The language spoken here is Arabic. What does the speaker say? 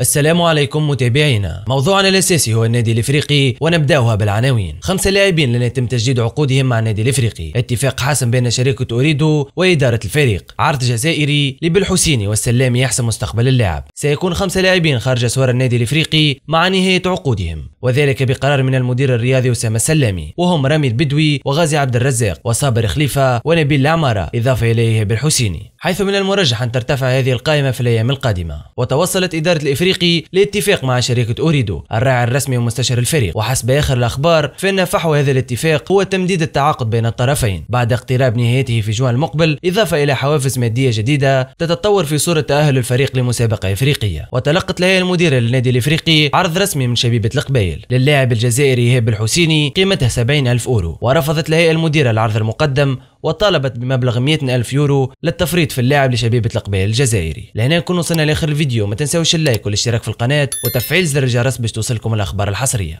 السلام عليكم متابعينا موضوعنا الاساسي هو النادي الافريقي ونبداوها بالعناوين خمسه لاعبين لن يتم تجديد عقودهم مع النادي الافريقي اتفاق حاسم بين شركه اوريدو واداره الفريق عرض جزائري لبالحسيني والسلامي يحسم مستقبل اللاعب سيكون خمسه لاعبين خارج اسوار النادي الافريقي مع نهايه عقودهم وذلك بقرار من المدير الرياضي أسامة السلامي وهم رامي البدوي وغازي عبد الرزاق وصابر خليفة ونبيل العمارة إضافة إليه بالحسيني حيث من المرجح أن ترتفع هذه القائمة في الأيام القادمة وتوصلت إدارة الإفريقي لاتفاق مع شركة أوريدو الراعي الرسمي ومستشار الفريق وحسب آخر الأخبار فإن فحوى هذا الاتفاق هو تمديد التعاقد بين الطرفين بعد اقتراب نهايته في جوان المقبل إضافة إلى حوافز مادية جديدة تتطور في صورة تأهل الفريق لمسابقة إفريقية وتلقت الهيئة المديرة للنادي الإفريقي عرض رسمي من شبيبة القبائل الليل للاعب الجزائري هيب الحسيني قيمتها 70 ألف أورو ورفضت الهيئة المديرة العرض المقدم وطالبت بمبلغ 100 ألف يورو للتفريط في اللاعب لشبيبة القبائل الجزائري لهنا نكون وصلنا لآخر الفيديو ما تنساوش اللايك والاشتراك في القناة وتفعيل زر الجرس باش توصلكم الأخبار الحصرية